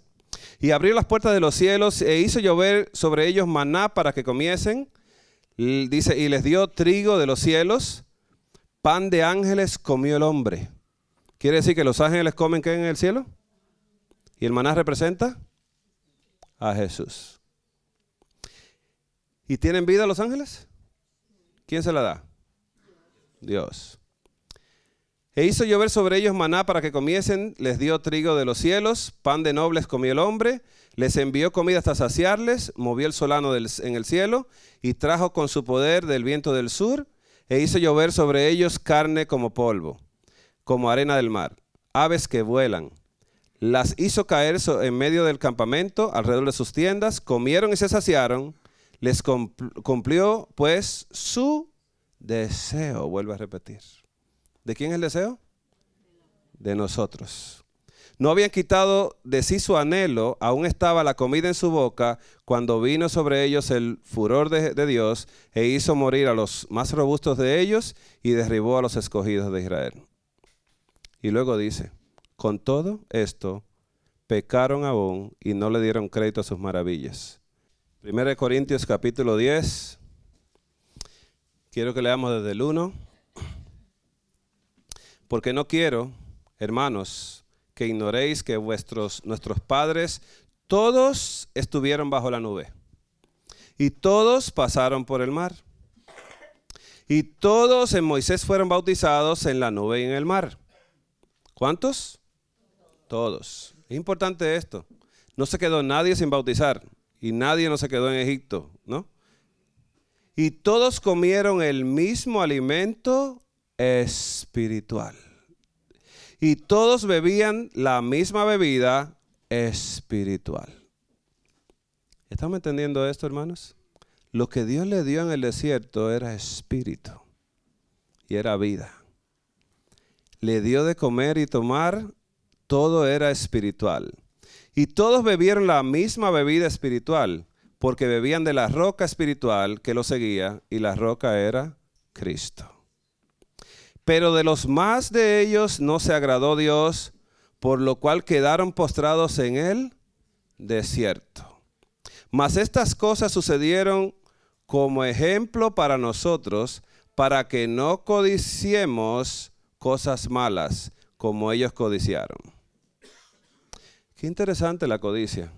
y abrió las puertas de los cielos e hizo llover sobre ellos maná para que comiesen, dice, y les dio trigo de los cielos, pan de ángeles comió el hombre. ¿Quiere decir que los ángeles comen qué en el cielo? ¿Y el maná representa? A Jesús. ¿Y tienen vida los ángeles? ¿Quién se la da? Dios. E hizo llover sobre ellos maná para que comiesen, les dio trigo de los cielos, pan de nobles comió el hombre, les envió comida hasta saciarles, movió el solano en el cielo y trajo con su poder del viento del sur, e hizo llover sobre ellos carne como polvo, como arena del mar, aves que vuelan. Las hizo caer en medio del campamento, alrededor de sus tiendas, comieron y se saciaron, les cumplió pues su deseo, vuelvo a repetir. ¿De quién es el deseo? De nosotros. No habían quitado de sí su anhelo, aún estaba la comida en su boca, cuando vino sobre ellos el furor de, Dios e hizo morir a los más robustos de ellos y derribó a los escogidos de Israel. Y luego dice, con todo esto, pecaron aún y no le dieron crédito a sus maravillas. 1 Corintios capítulo 10. Quiero que leamos desde el 1 porque no quiero, hermanos, que ignoréis que vuestros, nuestros padres todos estuvieron bajo la nube y todos pasaron por el mar. Y todos en Moisés fueron bautizados en la nube y en el mar. ¿Cuántos? Todos. Es importante esto. No se quedó nadie sin bautizar y nadie no se quedó en Egipto, ¿no? Y todos comieron el mismo alimento espiritual. Y todos bebían la misma bebida espiritual. ¿Estamos entendiendo esto, hermanos? Lo que Dios le dio en el desierto era espíritu y era vida. Le dio de comer y tomar, todo era espiritual. Y todos bebieron la misma bebida espiritual, porque bebían de la roca espiritual que lo seguía, y la roca era Cristo. Pero de los más de ellos no se agradó Dios, por lo cual quedaron postrados en el desierto. Mas estas cosas sucedieron como ejemplo para nosotros, para que no codiciemos cosas malas como ellos codiciaron. Qué interesante la codicia.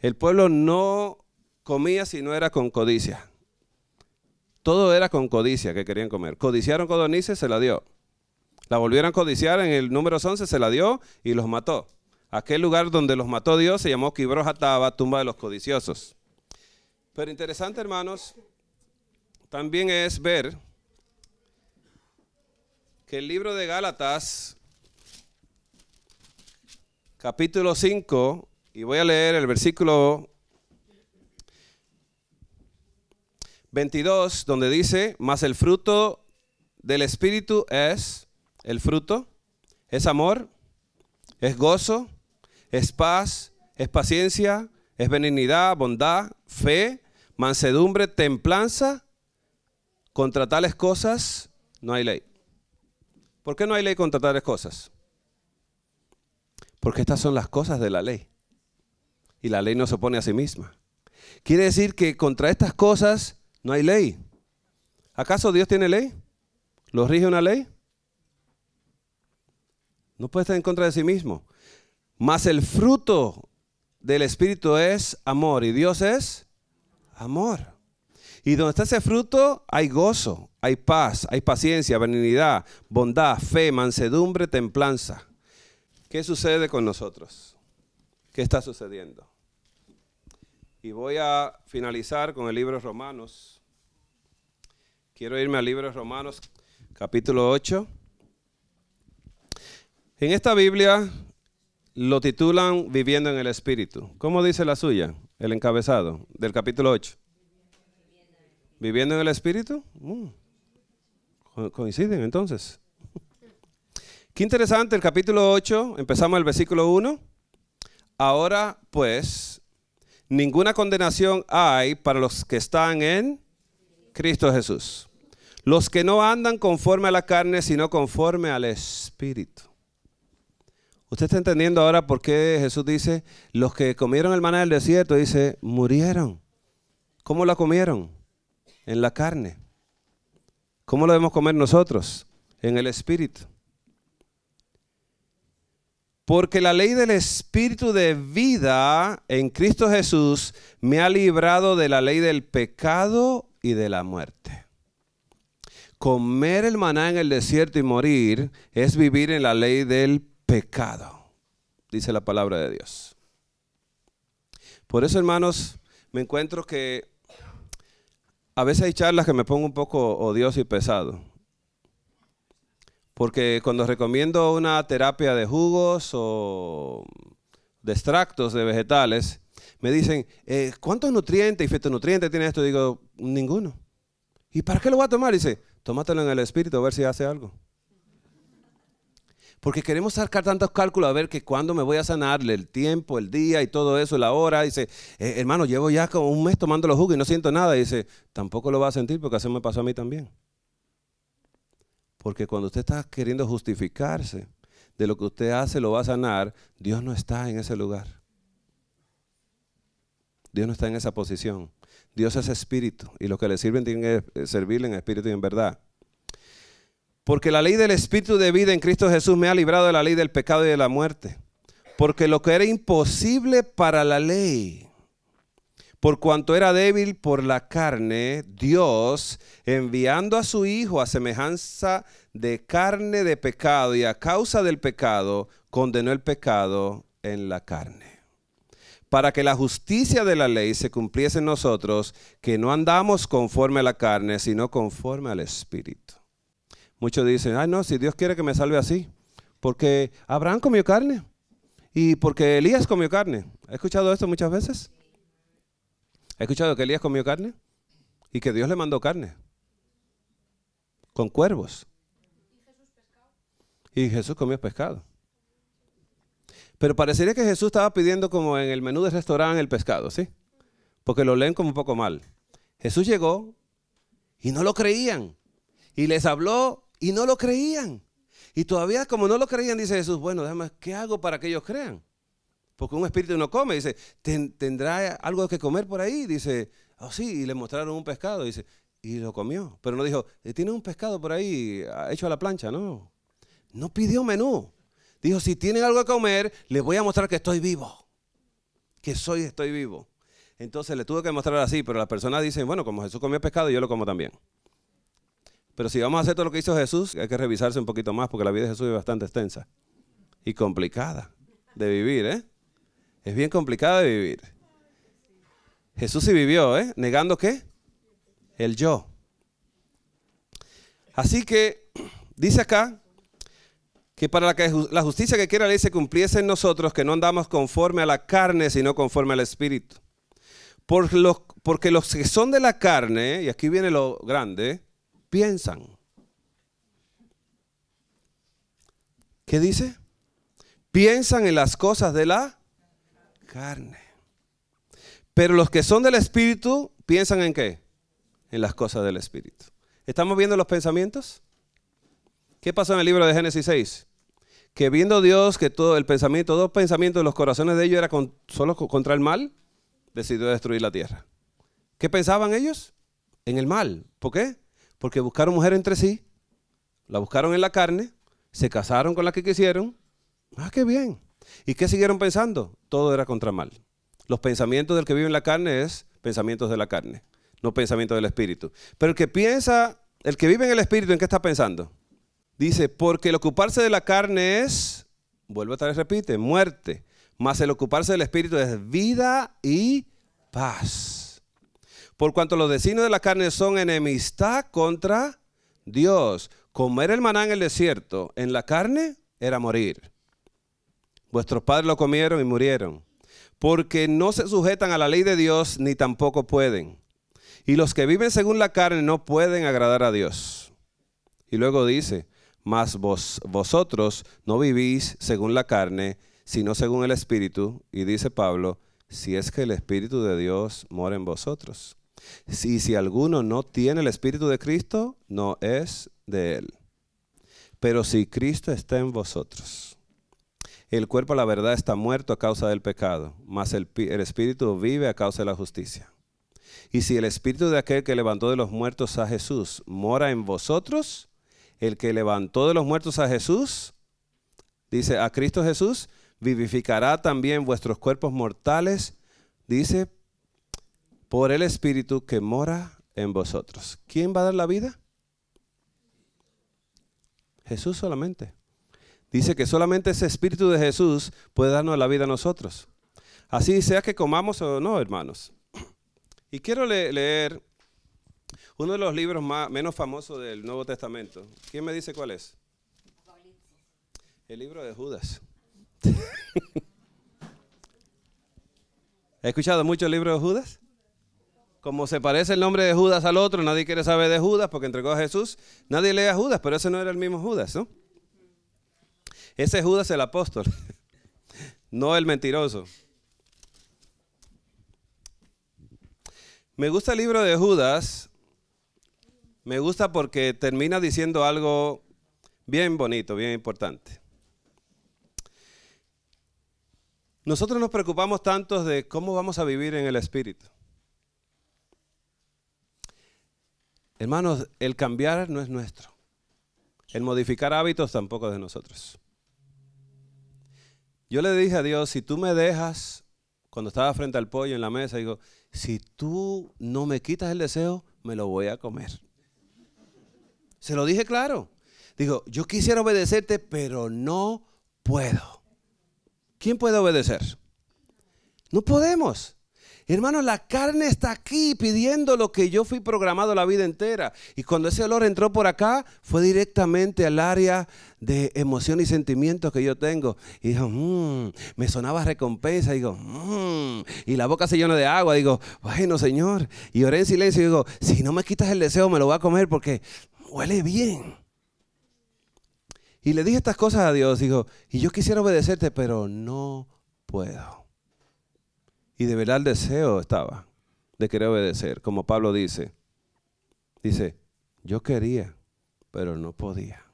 El pueblo no comía si no era con codicia. Todo era con codicia que querían comer. Codiciaron Codonice, se la dio. La volvieron a codiciar en el número 11, se la dio y los mató. Aquel lugar donde los mató Dios se llamó Kibrojataba, tumba de los codiciosos. Pero interesante, hermanos, también es ver que el libro de Gálatas, capítulo 5, y voy a leer el versículo 22, donde dice, más el fruto del Espíritu es el fruto, es amor, es gozo, es paz, es paciencia, es benignidad, bondad, fe, mansedumbre, templanza. Contra tales cosas no hay ley. ¿Por qué no hay ley contra tales cosas? Porque estas son las cosas de la ley. Y la ley no se opone a sí misma. Quiere decir que contra estas cosas no hay ley. ¿Acaso Dios tiene ley? ¿Lo rige una ley? No puede estar en contra de sí mismo. Mas el fruto del Espíritu es amor y Dios es amor. Y donde está ese fruto hay gozo, hay paz, hay paciencia, benignidad, bondad, fe, mansedumbre, templanza. ¿Qué sucede con nosotros? ¿Qué está sucediendo? Y voy a finalizar con el libro de Romanos. Quiero irme al libro de Romanos capítulo 8. En esta Biblia lo titulan Viviendo en el Espíritu. ¿Cómo dice la suya? El encabezado del capítulo 8. ¿Viviendo en el Espíritu? Mm. Coinciden entonces. Qué interesante el capítulo 8, empezamos el versículo 1. Ahora pues, Ninguna condenación hay para los que están en Cristo Jesús. Los que no andan conforme a la carne, sino conforme al Espíritu. ¿Usted está entendiendo ahora por qué Jesús dice, los que comieron el maná del desierto, dice, murieron? ¿Cómo la comieron? En la carne. ¿Cómo lo debemos comer nosotros? En el Espíritu. Porque la ley del Espíritu de vida en Cristo Jesús me ha librado de la ley del pecado y de la muerte. Comer el maná en el desierto y morir es vivir en la ley del pecado, dice la palabra de Dios. Por eso, hermanos, me encuentro que a veces hay charlas que me pongo un poco odioso y pesado. Porque cuando recomiendo una terapia de jugos o de extractos de vegetales, me dicen, eh, ¿cuántos nutrientes y fitonutrientes tiene esto? Digo, ninguno. ¿Y para qué lo voy a tomar? Dice, tómatelo en el espíritu a ver si hace algo. Porque queremos sacar tantos cálculos a ver que cuándo me voy a sanar, el tiempo, el día y todo eso, la hora. Dice, eh, hermano, llevo ya como un mes tomando los jugos y no siento nada. Dice, tampoco lo va a sentir porque así me pasó a mí también. Porque cuando usted está queriendo justificarse de lo que usted hace, lo va a sanar, Dios no está en ese lugar. Dios no está en esa posición. Dios es espíritu y los que le sirven tienen que eh, servirle en espíritu y en verdad. Porque la ley del espíritu de vida en Cristo Jesús me ha librado de la ley del pecado y de la muerte. Porque lo que era imposible para la ley, por cuanto era débil por la carne, Dios, enviando a su Hijo a semejanza de carne de pecado y a causa del pecado, condenó el pecado en la carne. Para que la justicia de la ley se cumpliese en nosotros, que no andamos conforme a la carne, sino conforme al Espíritu. Muchos dicen, ay no, si Dios quiere que me salve así, porque Abraham comió carne y porque Elías comió carne. ¿Ha escuchado esto muchas veces? ¿Ha escuchado que Elías comió carne? Y que Dios le mandó carne. Con cuervos. Y Jesús comió pescado. Pero parecería que Jesús estaba pidiendo como en el menú del restaurante el pescado, ¿sí? Porque lo leen como un poco mal. Jesús llegó y no lo creían. Y les habló y no lo creían. Y todavía como no lo creían, dice Jesús, bueno, además ¿qué hago para que ellos crean? porque un espíritu no come. Dice, ¿tendrá algo que comer por ahí? Dice, oh sí, y le mostraron un pescado. Dice, y lo comió. Pero no dijo, eh, tiene un pescado por ahí ah, hecho a la plancha. No, no pidió menú. Dijo, si tienen algo que comer, les voy a mostrar que estoy vivo. Que soy, estoy vivo. Entonces le tuve que mostrar así, pero las personas dicen, bueno, como Jesús comió pescado, yo lo como también. Pero si vamos a hacer todo lo que hizo Jesús, hay que revisarse un poquito más, porque la vida de Jesús es bastante extensa y complicada de vivir, ¿eh? Es bien complicado de vivir. Jesús sí vivió, ¿eh? Negando qué? El yo. Así que dice acá que para la justicia que quiera ley se cumpliese en nosotros, que no andamos conforme a la carne, sino conforme al Espíritu. los, porque los que son de la carne, y aquí viene lo grande, piensan. ¿Qué dice? Piensan en las cosas de la carne. Pero los que son del Espíritu piensan en qué? En las cosas del Espíritu. ¿Estamos viendo los pensamientos? ¿Qué pasó en el libro de Génesis 6? Que viendo Dios que todo el pensamiento, todos los pensamientos de los corazones de ellos era con, solo contra el mal, decidió destruir la tierra. ¿Qué pensaban ellos? En el mal. ¿Por qué? Porque buscaron mujer entre sí, la buscaron en la carne, se casaron con la que quisieron. Ah, qué bien. ¿Y qué siguieron pensando? Todo era contra mal. Los pensamientos del que vive en la carne es pensamientos de la carne, no pensamientos del espíritu. Pero el que piensa, el que vive en el espíritu, ¿en qué está pensando? Dice, porque el ocuparse de la carne es, vuelvo a vez, repite, muerte, más el ocuparse del espíritu es vida y paz. Por cuanto los vecinos de la carne son enemistad contra Dios, comer el maná en el desierto, en la carne era morir. Vuestros padres lo comieron y murieron. Porque no se sujetan a la ley de Dios ni tampoco pueden. Y los que viven según la carne no pueden agradar a Dios. Y luego dice, mas vos, vosotros no vivís según la carne, sino según el Espíritu. Y dice Pablo, si es que el Espíritu de Dios mora en vosotros. Y si alguno no tiene el Espíritu de Cristo, no es de él. Pero si Cristo está en vosotros el cuerpo, la verdad, está muerto a causa del pecado, mas el, el espíritu vive a causa de la justicia. Y si el espíritu de aquel que levantó de los muertos a Jesús mora en vosotros, el que levantó de los muertos a Jesús, dice, a Cristo Jesús, vivificará también vuestros cuerpos mortales, dice, por el espíritu que mora en vosotros. ¿Quién va a dar la vida? Jesús solamente. Dice que solamente ese Espíritu de Jesús puede darnos la vida a nosotros. Así sea que comamos o no, hermanos. Y quiero leer uno de los libros más, menos famosos del Nuevo Testamento. ¿Quién me dice cuál es? El libro de Judas. ¿He escuchado mucho el libro de Judas? Como se parece el nombre de Judas al otro, nadie quiere saber de Judas porque entregó a Jesús. Nadie lee a Judas, pero ese no era el mismo Judas, ¿no? Ese Judas el apóstol, no el mentiroso. Me gusta el libro de Judas. Me gusta porque termina diciendo algo bien bonito, bien importante. Nosotros nos preocupamos tanto de cómo vamos a vivir en el Espíritu. Hermanos, el cambiar no es nuestro. El modificar hábitos tampoco es de nosotros. Yo le dije a Dios, si tú me dejas, cuando estaba frente al pollo en la mesa, digo, si tú no me quitas el deseo, me lo voy a comer. Se lo dije claro. Digo, yo quisiera obedecerte, pero no puedo. ¿Quién puede obedecer? No podemos. Hermano, la carne está aquí pidiendo lo que yo fui programado la vida entera. Y cuando ese olor entró por acá, fue directamente al área de emoción y sentimientos que yo tengo. Y dijo, mmm, me sonaba recompensa. Y digo, mmm. y la boca se llena de agua. Y digo, bueno, Señor. Y oré en silencio y digo, si no me quitas el deseo, me lo voy a comer porque huele bien. Y le dije estas cosas a Dios. Digo, y yo quisiera obedecerte, pero no puedo. Y de verdad el deseo estaba de querer obedecer, como Pablo dice. Dice, yo quería, pero no podía.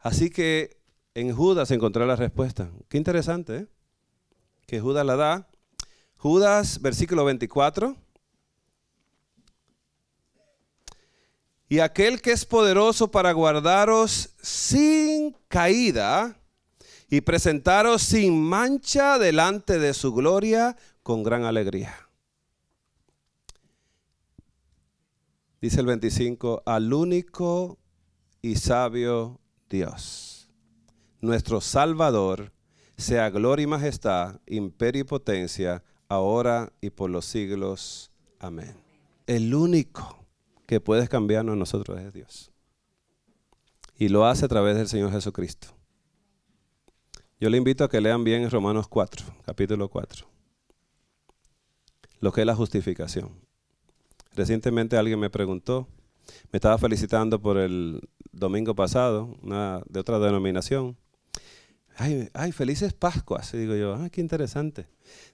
Así que en Judas encontré la respuesta. Qué interesante, ¿eh? Que Judas la da. Judas, versículo 24. Y aquel que es poderoso para guardaros sin caída y presentaros sin mancha delante de su gloria con gran alegría. Dice el 25, al único y sabio Dios, nuestro Salvador, sea gloria y majestad, imperio y potencia, ahora y por los siglos. Amén. El único que puede cambiarnos a nosotros es Dios. Y lo hace a través del Señor Jesucristo. Yo le invito a que lean bien Romanos 4, capítulo 4, lo que es la justificación. Recientemente alguien me preguntó, me estaba felicitando por el domingo pasado, de otra denominación. Ay, ay, felices Pascuas. Y digo yo, ah, qué interesante.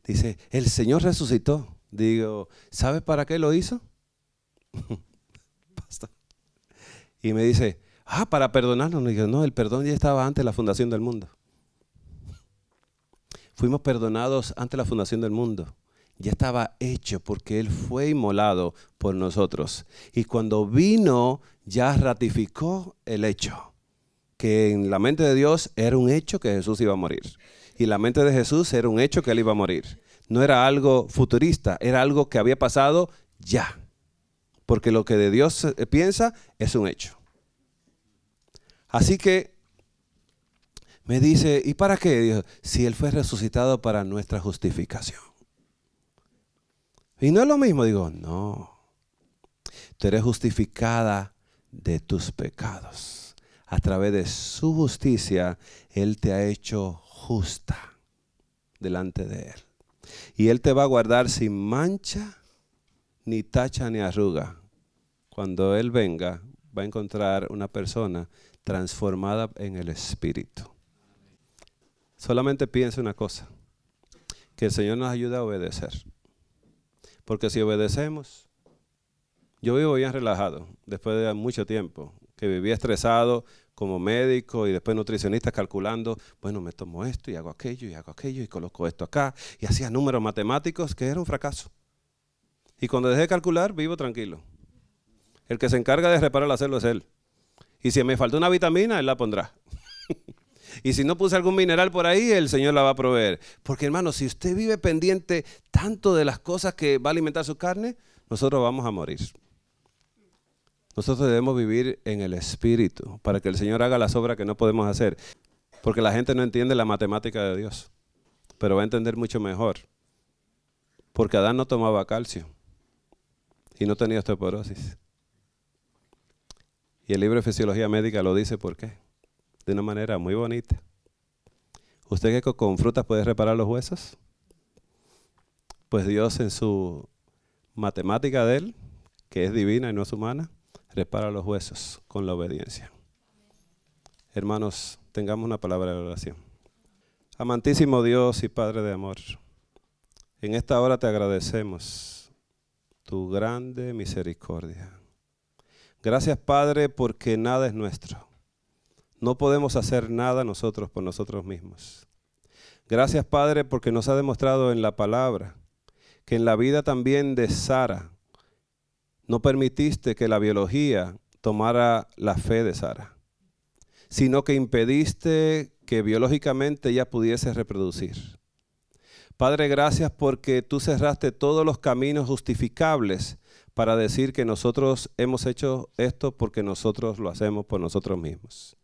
Dice, el Señor resucitó. Digo, ¿sabes para qué lo hizo? Y me dice, ah, para perdonarnos. Y digo, no, el perdón ya estaba antes de la fundación del mundo fuimos perdonados ante la fundación del mundo. Ya estaba hecho porque Él fue inmolado por nosotros. Y cuando vino, ya ratificó el hecho. Que en la mente de Dios era un hecho que Jesús iba a morir. Y la mente de Jesús era un hecho que Él iba a morir. No era algo futurista, era algo que había pasado ya. Porque lo que de Dios eh, piensa es un hecho. Así que me dice, ¿y para qué? Dijo, si Él fue resucitado para nuestra justificación. Y no es lo mismo, digo, no. Tú eres justificada de tus pecados. A través de su justicia, Él te ha hecho justa delante de Él. Y Él te va a guardar sin mancha, ni tacha, ni arruga. Cuando Él venga, va a encontrar una persona transformada en el Espíritu. Solamente piense una cosa, que el Señor nos ayude a obedecer. Porque si obedecemos, yo vivo bien relajado, después de mucho tiempo, que vivía estresado como médico y después nutricionista calculando, bueno, me tomo esto y hago aquello y hago aquello y coloco esto acá, y hacía números matemáticos que era un fracaso. Y cuando dejé de calcular, vivo tranquilo. El que se encarga de reparar la célula es él. Y si me falta una vitamina, él la pondrá. Y si no puse algún mineral por ahí, el Señor la va a proveer. Porque hermano, si usted vive pendiente tanto de las cosas que va a alimentar su carne, nosotros vamos a morir. Nosotros debemos vivir en el Espíritu para que el Señor haga las obras que no podemos hacer. Porque la gente no entiende la matemática de Dios, pero va a entender mucho mejor. Porque Adán no tomaba calcio y no tenía osteoporosis. Y el libro de Fisiología Médica lo dice por qué de una manera muy bonita. ¿Usted que con frutas puede reparar los huesos? Pues Dios en su matemática de él, que es divina y no es humana, repara los huesos con la obediencia. Hermanos, tengamos una palabra de oración. Amantísimo Dios y Padre de amor, en esta hora te agradecemos tu grande misericordia. Gracias Padre porque nada es nuestro. No podemos hacer nada nosotros por nosotros mismos. Gracias Padre porque nos ha demostrado en la palabra que en la vida también de Sara no permitiste que la biología tomara la fe de Sara, sino que impediste que biológicamente ella pudiese reproducir. Padre, gracias porque tú cerraste todos los caminos justificables para decir que nosotros hemos hecho esto porque nosotros lo hacemos por nosotros mismos.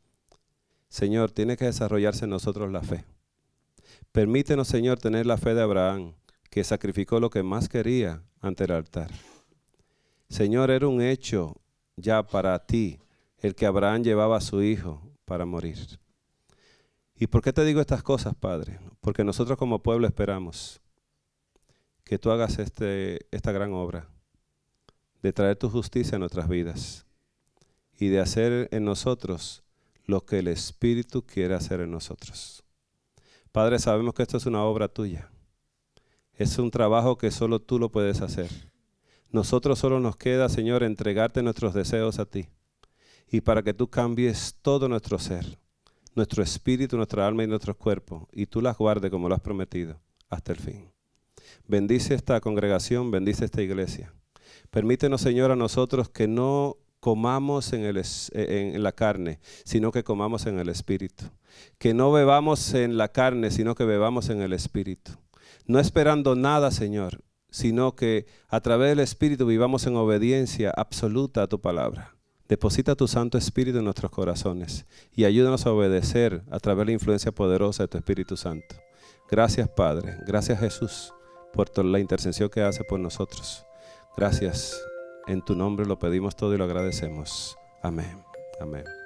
Señor, tiene que desarrollarse en nosotros la fe. Permítenos, Señor, tener la fe de Abraham, que sacrificó lo que más quería ante el altar. Señor, era un hecho ya para ti el que Abraham llevaba a su hijo para morir. ¿Y por qué te digo estas cosas, Padre? Porque nosotros como pueblo esperamos que tú hagas este, esta gran obra de traer tu justicia en nuestras vidas y de hacer en nosotros lo que el Espíritu quiere hacer en nosotros. Padre, sabemos que esto es una obra tuya. Es un trabajo que solo tú lo puedes hacer. Nosotros solo nos queda, Señor, entregarte nuestros deseos a ti. Y para que tú cambies todo nuestro ser, nuestro espíritu, nuestra alma y nuestro cuerpo, Y tú las guardes como lo has prometido hasta el fin. Bendice esta congregación, bendice esta iglesia. Permítenos, Señor, a nosotros que no comamos en, el, eh, en la carne, sino que comamos en el Espíritu. Que no bebamos en la carne, sino que bebamos en el Espíritu. No esperando nada, Señor, sino que a través del Espíritu vivamos en obediencia absoluta a tu palabra. Deposita tu Santo Espíritu en nuestros corazones y ayúdanos a obedecer a través de la influencia poderosa de tu Espíritu Santo. Gracias Padre, gracias Jesús por la intercesión que hace por nosotros. Gracias. En tu nombre lo pedimos todo y lo agradecemos. Amén. Amén.